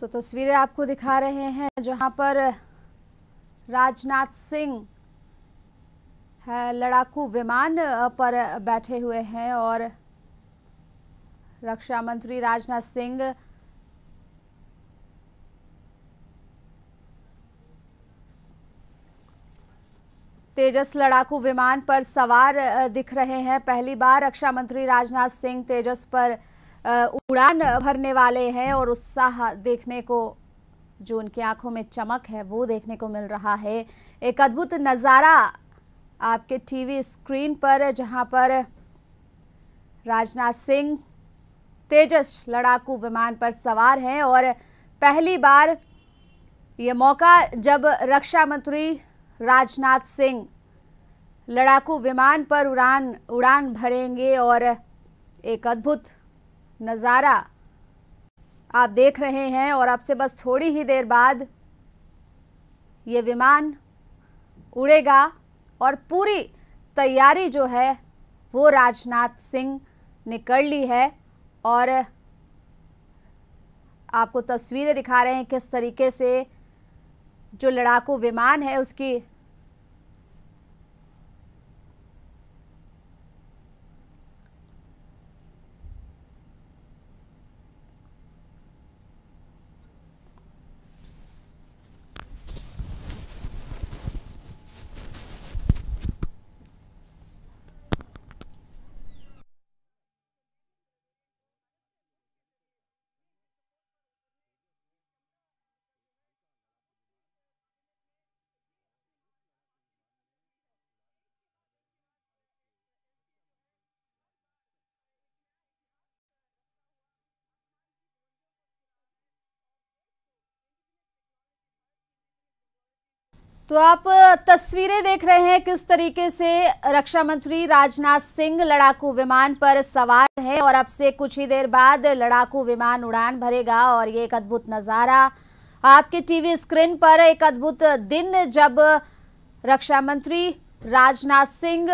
तो तस्वीरें आपको दिखा रहे हैं जहां पर राजनाथ सिंह लड़ाकू विमान पर बैठे हुए हैं और रक्षा मंत्री राजनाथ सिंह तेजस लड़ाकू विमान पर सवार दिख रहे हैं पहली बार रक्षा मंत्री राजनाथ सिंह तेजस पर उड़ान भरने वाले हैं और उत्साह देखने को जो उनकी आंखों में चमक है वो देखने को मिल रहा है एक अद्भुत नज़ारा आपके टीवी स्क्रीन पर जहां पर राजनाथ सिंह तेजस लड़ाकू विमान पर सवार हैं और पहली बार ये मौका जब रक्षा मंत्री राजनाथ सिंह लड़ाकू विमान पर उड़ान उड़ान भरेंगे और एक अद्भुत नज़ारा आप देख रहे हैं और अब से बस थोड़ी ही देर बाद ये विमान उड़ेगा और पूरी तैयारी जो है वो राजनाथ सिंह ने कर ली है और आपको तस्वीरें दिखा रहे हैं किस तरीके से जो लड़ाकू विमान है उसकी तो आप तस्वीरें देख रहे हैं किस तरीके से रक्षा मंत्री राजनाथ सिंह लड़ाकू विमान पर सवार है और अब से कुछ ही देर बाद लड़ाकू विमान उड़ान भरेगा और ये एक अद्भुत नज़ारा आपके टीवी स्क्रीन पर एक अद्भुत दिन जब रक्षा मंत्री राजनाथ सिंह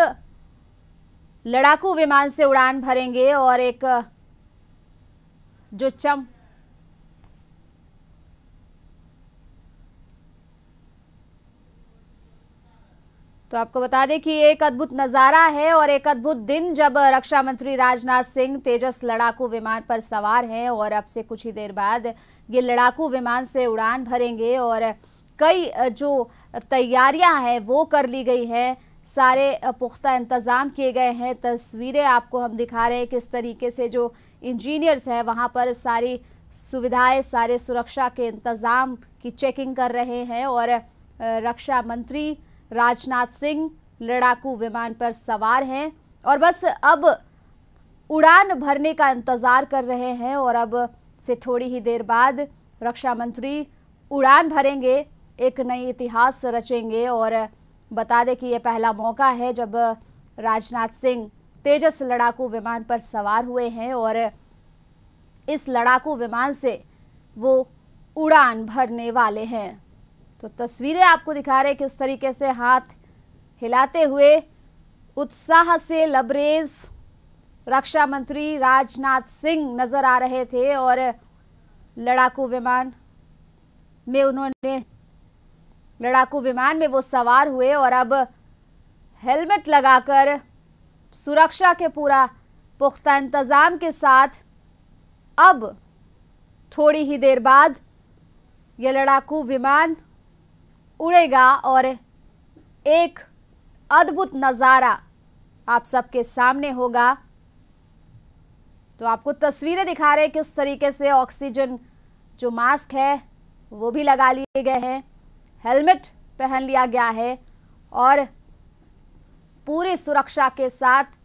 लड़ाकू विमान से उड़ान भरेंगे और एक जो चम तो आपको बता दें कि एक अद्भुत नज़ारा है और एक अद्भुत दिन जब रक्षा मंत्री राजनाथ सिंह तेजस लड़ाकू विमान पर सवार हैं और अब से कुछ ही देर बाद ये लड़ाकू विमान से उड़ान भरेंगे और कई जो तैयारियां हैं वो कर ली गई हैं सारे पुख्ता इंतज़ाम किए गए हैं तस्वीरें आपको हम दिखा रहे हैं किस तरीके से जो इंजीनियर्स हैं वहाँ पर सारी सुविधाएँ सारे सुरक्षा के इंतज़ाम की चेकिंग कर रहे हैं और रक्षा मंत्री राजनाथ सिंह लड़ाकू विमान पर सवार हैं और बस अब उड़ान भरने का इंतज़ार कर रहे हैं और अब से थोड़ी ही देर बाद रक्षा मंत्री उड़ान भरेंगे एक नई इतिहास रचेंगे और बता दें कि यह पहला मौका है जब राजनाथ सिंह तेजस लड़ाकू विमान पर सवार हुए हैं और इस लड़ाकू विमान से वो उड़ान भरने वाले हैं तो तस्वीरें आपको दिखा रहे किस तरीके से हाथ हिलाते हुए उत्साह से लबरेज रक्षा मंत्री राजनाथ सिंह नज़र आ रहे थे और लड़ाकू विमान में उन्होंने लड़ाकू विमान में वो सवार हुए और अब हेलमेट लगाकर सुरक्षा के पूरा पुख्ता इंतज़ाम के साथ अब थोड़ी ही देर बाद यह लड़ाकू विमान उड़ेगा और एक अद्भुत नज़ारा आप सबके सामने होगा तो आपको तस्वीरें दिखा रहे हैं किस तरीके से ऑक्सीजन जो मास्क है वो भी लगा लिए गए हैं हेलमेट पहन लिया गया है और पूरी सुरक्षा के साथ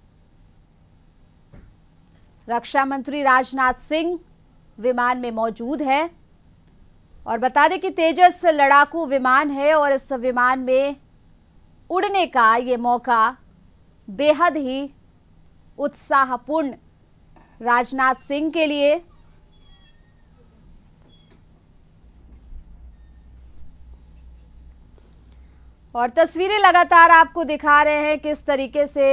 रक्षा मंत्री राजनाथ सिंह विमान में मौजूद हैं और बता दें कि तेजस लड़ाकू विमान है और इस विमान में उड़ने का ये मौका बेहद ही उत्साहपूर्ण राजनाथ सिंह के लिए और तस्वीरें लगातार आपको दिखा रहे हैं किस तरीके से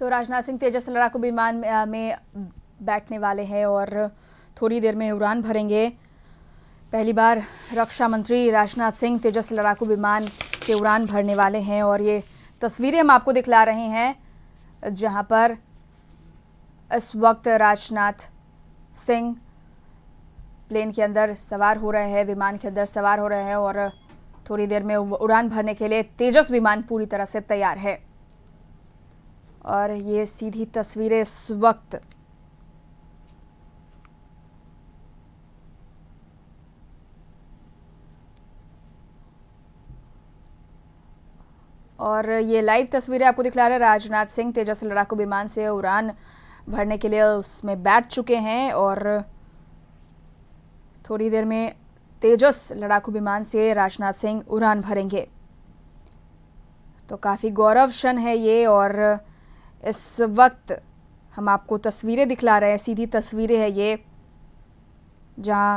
तो राजनाथ सिंह तेजस लड़ाकू विमान में बैठने वाले हैं और थोड़ी देर में उड़ान भरेंगे पहली बार रक्षा मंत्री राजनाथ सिंह तेजस लड़ाकू विमान के उड़ान भरने वाले हैं और ये तस्वीरें हम आपको दिखला रहे हैं जहां पर इस वक्त राजनाथ सिंह प्लेन के अंदर सवार हो रहे हैं विमान के अंदर सवार हो रहे हैं और थोड़ी देर में उड़ान भरने के लिए तेजस विमान पूरी तरह से तैयार है और ये सीधी तस्वीरें इस वक्त और ये लाइव तस्वीरें आपको दिखला रहे राजनाथ सिंह तेजस लड़ाकू विमान से उड़ान भरने के लिए उसमें बैठ चुके हैं और थोड़ी देर में तेजस लड़ाकू विमान से राजनाथ सिंह उड़ान भरेंगे तो काफ़ी गौरव क्षण है ये और इस वक्त हम आपको तस्वीरें दिखला रहे हैं सीधी तस्वीरें हैं ये जहाँ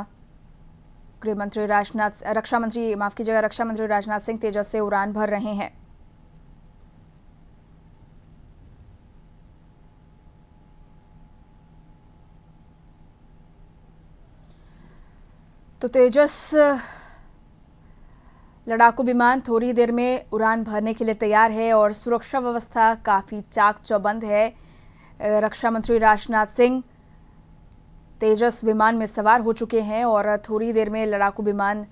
गृहमंत्री राजनाथ रक्षा मंत्री माफ कीजिएगा रक्षा मंत्री राजनाथ सिंह तेजस से उड़ान भर रहे हैं तो तेजस लड़ाकू विमान थोड़ी देर में उड़ान भरने के लिए तैयार है और सुरक्षा व्यवस्था काफ़ी चाक चौबंद है रक्षा मंत्री राजनाथ सिंह तेजस विमान में सवार हो चुके हैं और थोड़ी देर में लड़ाकू विमान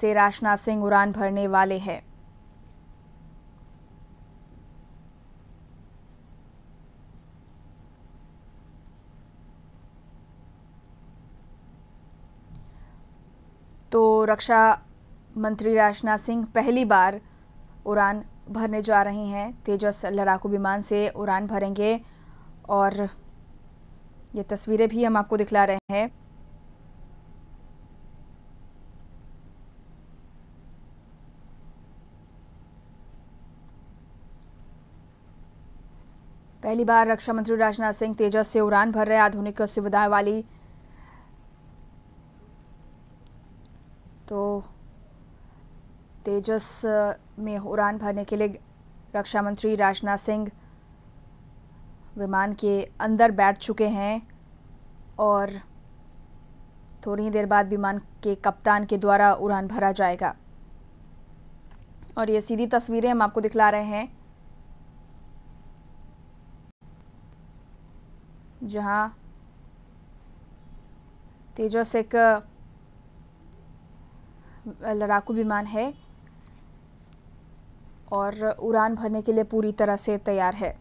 से राजनाथ सिंह उड़ान भरने वाले हैं तो रक्षा मंत्री राजनाथ सिंह पहली बार उड़ान भरने जा रहे हैं तेजस लड़ाकू विमान से उड़ान भरेंगे और ये तस्वीरें भी हम आपको दिखला रहे हैं पहली बार रक्षा मंत्री राजनाथ सिंह तेजस से उड़ान भर रहे आधुनिक सुविधाएं वाली तो तेजस में उड़ान भरने के लिए रक्षा मंत्री राजनाथ सिंह विमान के अंदर बैठ चुके हैं और थोड़ी ही देर बाद विमान के कप्तान के द्वारा उड़ान भरा जाएगा और ये सीधी तस्वीरें हम आपको दिखला रहे हैं जहां तेजस एक लड़ाकू विमान है और उड़ान भरने के लिए पूरी तरह से तैयार है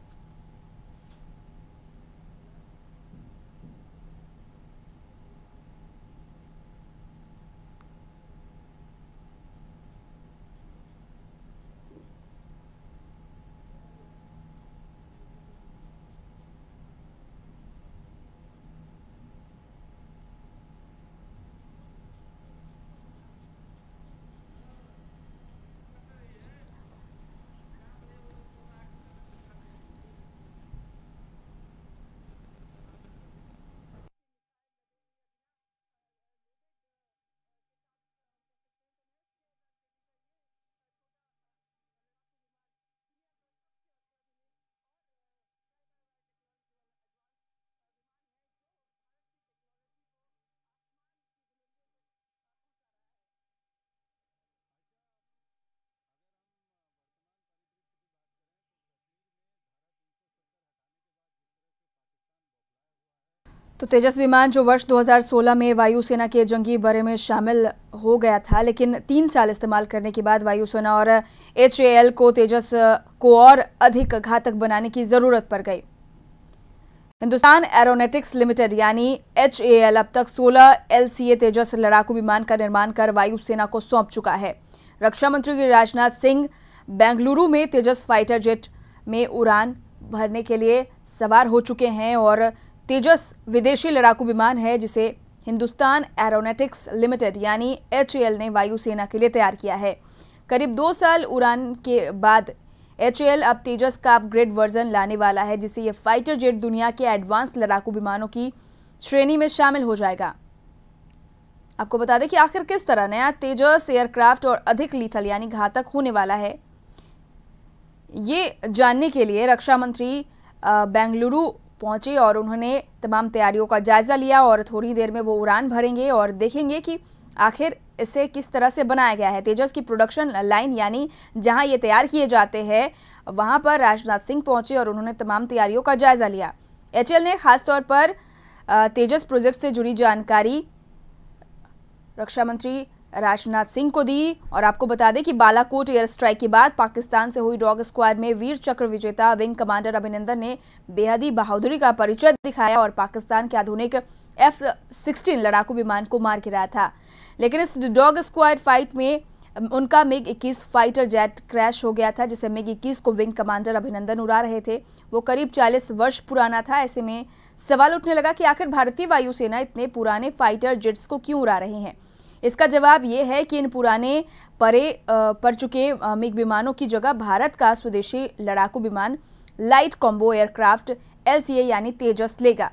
तो तेजस विमान जो वर्ष 2016 में वायुसेना के जंगी बरे में शामिल हो गया था लेकिन तीन साल इस्तेमाल करने के बाद वायुसेना और एच को तेजस को और अधिक घातक बनाने की ज़रूरत पड़ गई हिंदुस्तान एरोनेटिक्स लिमिटेड यानी एच अब तक 16 एल तेजस लड़ाकू विमान का निर्माण कर वायुसेना को सौंप चुका है रक्षा मंत्री राजनाथ सिंह बेंगलुरु में तेजस फाइटर जेट में उड़ान भरने के लिए सवार हो चुके हैं और तेजस विदेशी लड़ाकू विमान है जिसे हिंदुस्तान एरोनेटिक्स लिमिटेड यानी एच ने वायुसेना के लिए तैयार किया है करीब दो साल उड़ान के बाद एच अब तेजस का अपग्रेड वर्जन लाने वाला है जिससे ये फाइटर जेट दुनिया के एडवांस लड़ाकू विमानों की श्रेणी में शामिल हो जाएगा आपको बता दें कि आखिर किस तरह नया तेजस एयरक्राफ्ट और अधिक लीथल यानी घातक होने वाला है ये जानने के लिए रक्षा मंत्री बेंगलुरु पहुंचे और उन्होंने तमाम तैयारियों का जायज़ा लिया और थोड़ी देर में वो उड़ान भरेंगे और देखेंगे कि आखिर इसे किस तरह से बनाया गया है तेजस की प्रोडक्शन लाइन यानी जहां ये तैयार किए जाते हैं वहां पर राजनाथ सिंह पहुंचे और उन्होंने तमाम तैयारियों का जायज़ा लिया एच ने खासतौर पर तेजस प्रोजेक्ट से जुड़ी जानकारी रक्षा मंत्री राजनाथ सिंह को दी और आपको बता दें कि बालाकोट एयर स्ट्राइक के बाद पाकिस्तान से हुई डॉग स्क्वाड में वीर चक्र विजेता विंग कमांडर अभिनंदन ने बेहदी बहादुरी का परिचय दिखाया और पाकिस्तान के आधुनिक एफ सिक्सटीन लड़ाकू विमान को मार गिराया था लेकिन इस डॉग स्क्वाड फाइट में उनका मिग 21 फाइटर जेट क्रैश हो गया था जिसे मिग 21 को विंग कमांडर अभिनंदन उड़ा रहे थे वो करीब 40 वर्ष पुराना था ऐसे में सवाल उठने लगा कि आखिर भारतीय वायुसेना इतने पुराने फाइटर जेट्स को क्यों उड़ा रहे हैं इसका जवाब ये है कि इन पुराने परे पर चुके मिग विमानों की जगह भारत का स्वदेशी लड़ाकू विमान लाइट कॉम्बो एयरक्राफ्ट एलसीए यानी तेजस लेगा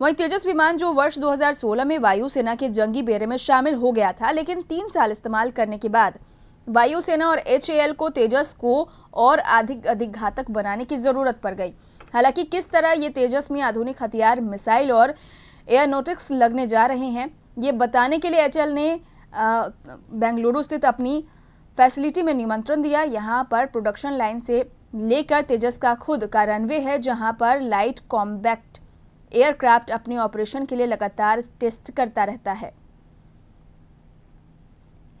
वहीं तेजस विमान जो वर्ष 2016 में वायुसेना के जंगी बेरे में शामिल हो गया था लेकिन तीन साल इस्तेमाल करने के बाद वायुसेना और एच को तेजस को और अधिक अधिक घातक बनाने की जरूरत पड़ गई हालांकि किस तरह ये तेजस में आधुनिक हथियार मिसाइल और एयरनोटिक्स लगने जा रहे हैं ये बताने के लिए एच ने बेंगलुरु स्थित अपनी फैसिलिटी में निमंत्रण दिया यहाँ पर प्रोडक्शन लाइन से लेकर तेजस का खुद का रनवे है जहाँ पर लाइट कॉम्बैक्ट एयरक्राफ्ट अपने ऑपरेशन के लिए लगातार टेस्ट करता रहता है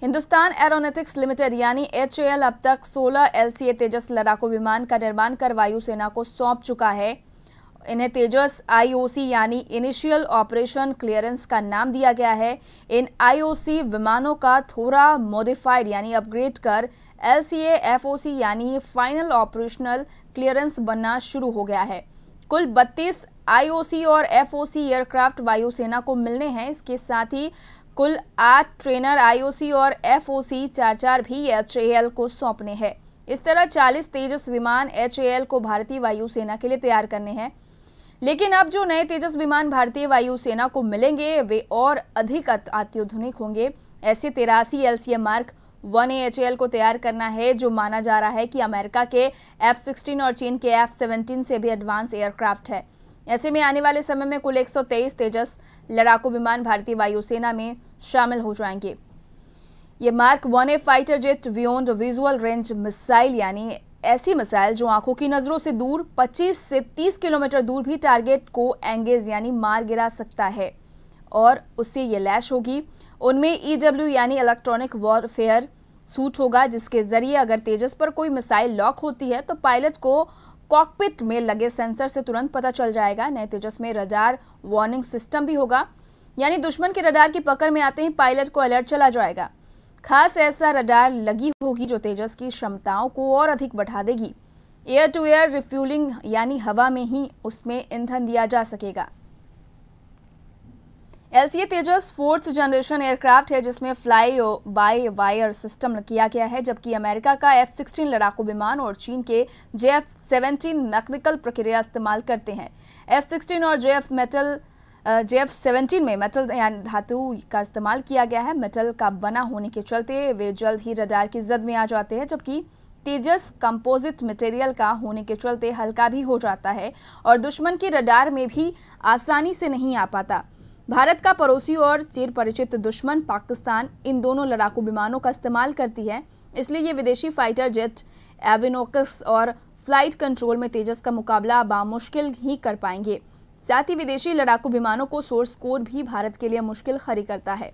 हिंदुस्तान एरोनेटिक्स लिमिटेड यानी एच अब तक 16 एल तेजस लड़ाकू विमान का निर्माण कर वायुसेना को सौंप चुका है इन्हें तेजस आईओसी यानी इनिशियल ऑपरेशन क्लियरेंस का नाम दिया गया है इन आईओसी विमानों का थोड़ा मॉडिफाइड यानी अपग्रेड कर एल सी यानी फाइनल ऑपरेशनल क्लियरेंस बनना शुरू हो गया है कुल 32 आईओसी और एफओसी एयरक्राफ्ट वायुसेना को मिलने हैं इसके साथ ही कुल आठ ट्रेनर आईओसी और एफ चार चार भी एच को सौंपने हैं इस तरह 40 तेजस विमान एच को भारतीय वायुसेना के लिए तैयार करने हैं लेकिन अब जो नए तेजस विमान भारतीय वायुसेना को मिलेंगे वे और अधिक अत्याधुनिक होंगे ऐसे तिरासी L C mark one A H L को तैयार करना है जो माना जा रहा है कि अमेरिका के एफ सिक्सटीन और चीन के एफ सेवनटीन से भी एडवांस एयरक्राफ्ट है ऐसे में आने वाले समय में कुल 123 तेजस लड़ाकू विमान भारतीय वायुसेना में शामिल हो जाएंगे ये mark one A fighter jet beyond visual range missile यानी ऐसी मिसाइल जो आंखों की नज़रों से दूर 25 से 30 किलोमीटर दूर भी टारगेट को एंगेज यानी मार गिरा सकता है और उससे ये लैश होगी उनमें ईडब्ल्यू e यानी इलेक्ट्रॉनिक वॉरफेयर सूट होगा जिसके ज़रिए अगर तेजस पर कोई मिसाइल लॉक होती है तो पायलट को कॉकपिट में लगे सेंसर से तुरंत पता चल जाएगा नए तेजस में रडार वार्निंग सिस्टम भी होगा यानी दुश्मन के रडार की पकड़ में आते ही पायलट को अलर्ट चला जाएगा खास ऐसा रडार लगी होगी जो तेजस की क्षमताओं को और अधिक बढ़ा देगी एयर टू एयर रिफ्यूलिंग यानी हवा में ही उसमें ईंधन दिया जा सकेगा LCA Tejas fourth generation aircraft है जिसमें फ्लाई बाय वायर सिस्टम किया गया है जबकि अमेरिका का एफ सिक्सटीन लड़ाकू विमान और चीन के जे एफ सेवेंटीन मैकनिकल प्रक्रिया इस्तेमाल करते हैं एफ सिक्सटीन और J F metal J F seventeen में मेटल धातु का इस्तेमाल किया गया है मेटल का बना होने के चलते वे जल्द ही रडार की जद में आ जाते हैं जबकि तेजस कंपोजिट मटेरियल का होने के चलते हल्का भी हो जाता है और दुश्मन के रडार में भी आसानी से नहीं आ पाता भारत का पड़ोसी और चिर परिचित दुश्मन पाकिस्तान इन दोनों लड़ाकू विमानों का इस्तेमाल करती है इसलिए ये विदेशी फाइटर जेट एविनोकस और फ्लाइट कंट्रोल में तेजस का मुकाबला बामुश्किल ही कर पाएंगे साथ ही विदेशी लड़ाकू विमानों को सोर्स कोड भी भारत के लिए मुश्किल खड़ी करता है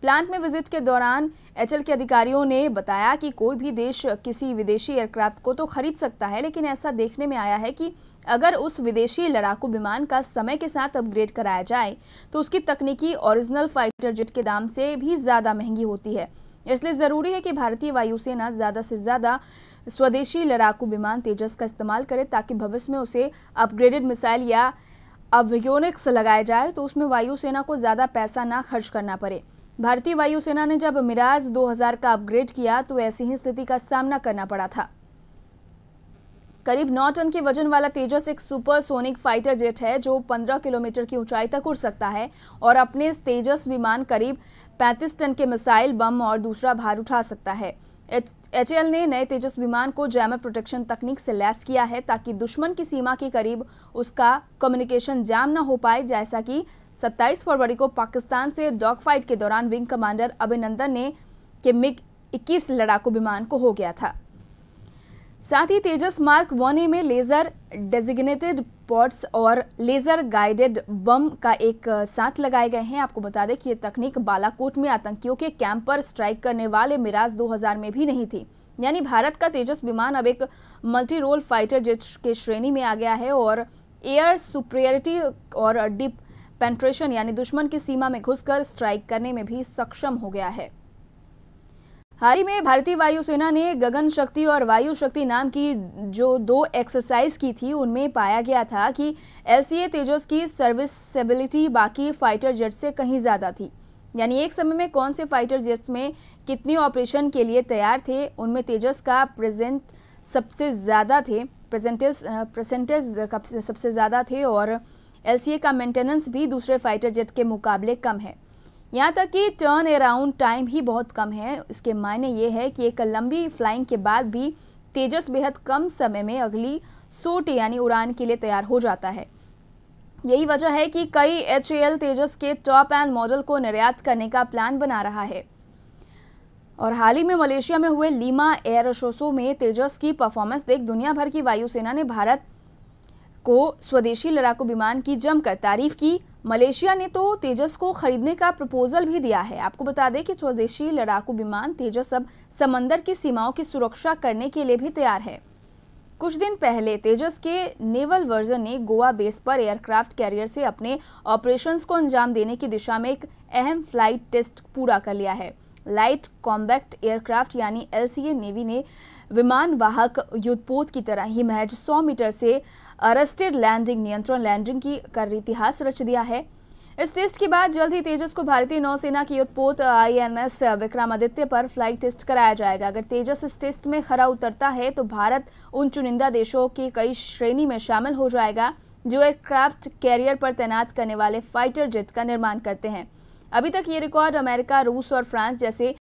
प्लांट में विजिट के दौरान एचएल के अधिकारियों ने बताया कि कोई भी देश किसी विदेशी एयरक्राफ्ट को तो खरीद सकता है लेकिन ऐसा देखने में आया है कि अगर उस विदेशी लड़ाकू विमान का समय के साथ अपग्रेड कराया जाए तो उसकी तकनीकी ओरिजिनल फाइटर जेट के दाम से भी ज़्यादा महंगी होती है इसलिए ज़रूरी है कि भारतीय वायुसेना ज़्यादा से ज़्यादा स्वदेशी लड़ाकू विमान तेजस का इस्तेमाल करे ताकि भविष्य में उसे अपग्रेडेड मिसाइल या अब लगाए जाए तो उसमें वायुसेना को ज़्यादा पैसा ना खर्च करना पड़े भारतीय वायुसेना ने जब मिराज 2000 का अपग्रेड किया तो ऐसी ही स्थिति का सामना करना पड़ा था करीब नौ टन के वजन वाला तेजस एक सुपर सोनिक फाइटर जेट है जो 15 किलोमीटर की ऊंचाई तक उड़ सकता है और अपने तेजस विमान करीब 35 टन के मिसाइल बम और दूसरा भार उठा सकता है एच ने नए तेजस विमान को जैमर प्रोटेक्शन तकनीक से लैस किया है ताकि दुश्मन की सीमा के करीब उसका कम्युनिकेशन जाम न हो पाए जैसा कि 27 फरवरी को पाकिस्तान से डॉग फाइट के दौरान विंग कमांडर अभिनंदन ने के मिग 21 लड़ाकू विमान को हो गया था साथ ही तेजस मार्क वन ए में लेजर डेजिग्नेटेड पॉट्स और लेजर गाइडेड बम का एक साथ लगाए गए हैं आपको बता दें कि ये तकनीक बालाकोट में आतंकियों के कैंप पर स्ट्राइक करने वाले मिराज 2000 में भी नहीं थी यानी भारत का तेजस विमान अब एक मल्टी रोल फाइटर जेट के श्रेणी में आ गया है और एयर सुप्रियरिटी और डिप पेंट्रेशन यानी दुश्मन की सीमा में घुसकर स्ट्राइक करने में भी सक्षम हो गया है हाल ही में भारतीय वायुसेना ने गगन शक्ति और वायु शक्ति नाम की जो दो एक्सरसाइज की थी उनमें पाया गया था कि एलसीए तेजस की सर्विसबिलिटी बाकी फाइटर जेट से कहीं ज़्यादा थी यानी एक समय में कौन से फाइटर जेट्स में कितने ऑपरेशन के लिए तैयार थे उनमें तेजस का प्रेजेंट सबसे ज़्यादा थे प्रेजेंटेज परसेंटेज सबसे ज़्यादा थे और एल का मेंटेनेंस भी दूसरे फाइटर जेट के मुकाबले कम है यहाँ तक कि टर्न अराउंड टाइम ही बहुत कम है इसके मायने ये है कि एक लंबी फ्लाइंग के बाद भी तेजस बेहद कम समय में अगली सूट यानी उड़ान के लिए तैयार हो जाता है यही वजह है कि कई एच तेजस के टॉप एंड मॉडल को निर्यात करने का प्लान बना रहा है और हाल ही में मलेशिया में हुए लीमा एयर शोसो में तेजस की परफॉर्मेंस देख दुनिया भर की वायुसेना ने भारत को स्वदेशी लड़ाकू विमान की जमकर तारीफ की मलेशिया ने तो तेजस को खरीदने का प्रपोजल भी दिया है आपको बता दें कि स्वदेशी लड़ाकू विमान तेजस अब समंदर की सीमाओं की सुरक्षा करने के लिए भी तैयार है कुछ दिन पहले तेजस के नेवल वर्जन ने गोवा बेस पर एयरक्राफ्ट कैरियर से अपने ऑपरेशंस को अंजाम देने की दिशा में एक अहम फ्लाइट टेस्ट पूरा कर लिया है लाइट कॉम्बैक्ट एयरक्राफ्ट यानी एलसीए नेवी ने विमान वाहक युद्धपोत की तरह ही महज 100 मीटर से अरेस्टेड लैंडिंग नियंत्रण लैंडिंग की कर इतिहास रच दिया है इस टेस्ट के बाद जल्द ही तेजस को भारतीय नौसेना की उत्पोत आईएनएस विक्रमादित्य पर फ्लाइट टेस्ट कराया जाएगा अगर तेजस इस टेस्ट में खरा उतरता है तो भारत उन चुनिंदा देशों की कई श्रेणी में शामिल हो जाएगा जो एयरक्राफ्ट कैरियर पर तैनात करने वाले फाइटर जेट का निर्माण करते हैं अभी तक ये रिकॉर्ड अमेरिका रूस और फ्रांस जैसे